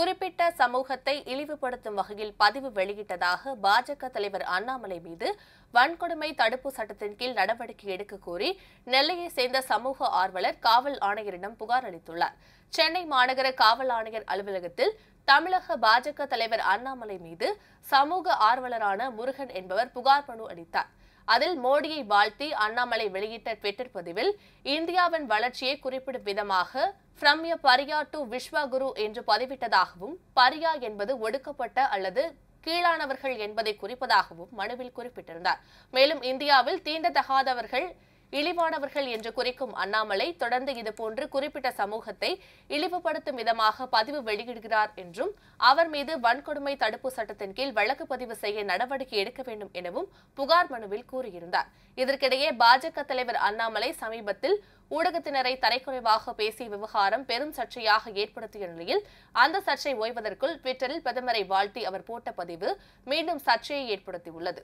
குறிப்பிட்ட சமூகத்தை இழிவுபடுத்தும் வகையில் பதிவு வெளியிட்டதாக பாஜக தலைவர் அண்ணாமலை மீது வன்கொடுமை தடுப்பு சட்டத்தின் கீழ் நடவடிக்கை எடுக்க கோரி நெல்லையை சேர்ந்த சமூக ஆர்வலர் காவல் ஆணையரிடம் புகார் அளித்துள்ளார் சென்னை மாநகர காவல் ஆணையர் அலுவலகத்தில் தமிழக பாஜக தலைவர் அண்ணாமலை மீது சமூக ஆர்வலரான முருகன் என்பவர் புகார் மனு அளித்தார் அதில் மோடியை வாழ்த்தி அண்ணாமலை வெளியிட்ட ட்விட்டர் பதிவில் இந்தியாவின் வளர்ச்சியை குறிப்பிடும் விதமாக from a pariah to Vishwaguru என்று பதிவிட்டதாகவும் பரியா என்பது ஒடுக்கப்பட்ட அல்லது கீழானவர்கள் என்பதை குறிப்பதாகவும் மனுவில் குறிப்பிட்டிருந்தார் மேலும் இந்தியாவில் தீண்டத்தகாதவர்கள் இழிவானவர்கள் என்று குறிக்கும் அண்ணாமலை தொடர்ந்து இதுபோன்று குறிப்பிட்ட சமூகத்தை இழிவுபடுத்தும் விதமாக பதிவு வெளியிடுகிறார் என்றும் அவர் மீது வன்கொடுமை தடுப்பு சட்டத்தின் கீழ் வழக்கு பதிவு செய்ய நடவடிக்கை எடுக்க வேண்டும் எனவும் புகார் மனுவில் கூறியிருந்தார் இதற்கிடையே பாஜக தலைவர் அண்ணாமலை சமீபத்தில் ஊடகத்தினரை தரைக்குறைவாக பேசிய விவகாரம் பெரும் சர்ச்சையாக ஏற்படுத்திய நிலையில் அந்த சர்ச்சை ஓய்வதற்குள் ட்விட்டரில் பிரதமரை வாழ்த்தி அவர் போட்ட பதிவு மீண்டும் சர்ச்சையை ஏற்படுத்தியுள்ளது